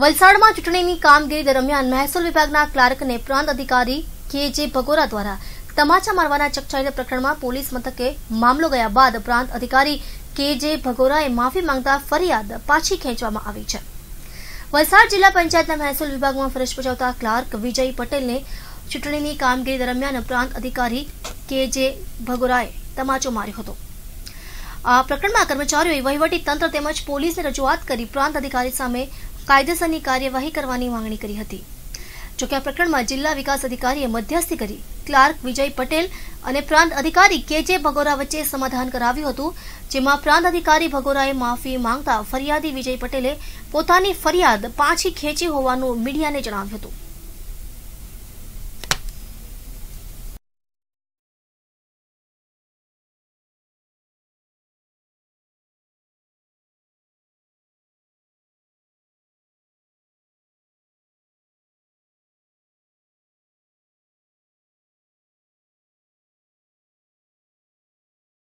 વલસાડમાં ચૂંટણીની કામગીરી દરમિયાન મહેસૂલ વિભાગના ક્લાર્કને પ્રાંત અધિકારી કેજે જે ભગોરા દ્વારા તમાચા મારવાના ચકચાયેલા પ્રકરણમાં પોલીસ મથકે મામલો ગયા બાદ પ્રાંત અધિકારી કે ભગોરાએ માફી માંગતા ફરિયાદ પાછી ખેંચવામાં આવી છે વલસાડ જિલ્લા પંચાયતના મહેસૂલ વિભાગમાં ફરજ બજાવતા ક્લાર્ક વિજય પટેલને ચૂંટણીની કામગીરી દરમિયાન પ્રાંત અધિકારી કે ભગોરાએ તમાચો માર્યો હતો આ પ્રકરણમાં કર્મચારીઓએ વહીવટી તંત્ર તેમજ પોલીસને રજૂઆત કરી પ્રાંત અધિકારી સામે કાયદેસરની કાર્યવાહી કરવાની માંગણી કરી હતી જોકે આ પ્રકરણમાં જિલ્લા વિકાસ અધિકારીએ મધ્યસ્થી કરી ક્લાર્ક વિજય પટેલ અને પ્રાંત અધિકારી કે જે ભગોરા વચ્ચે સમાધાન કરાવ્યું હતું જેમાં પ્રાંત અધિકારી ભગોરાએ માફી માંગતા ફરિયાદી વિજય પટેલે પોતાની ફરિયાદ પાછી ખેંચી હોવાનું મીડિયાને જણાવ્યું હતું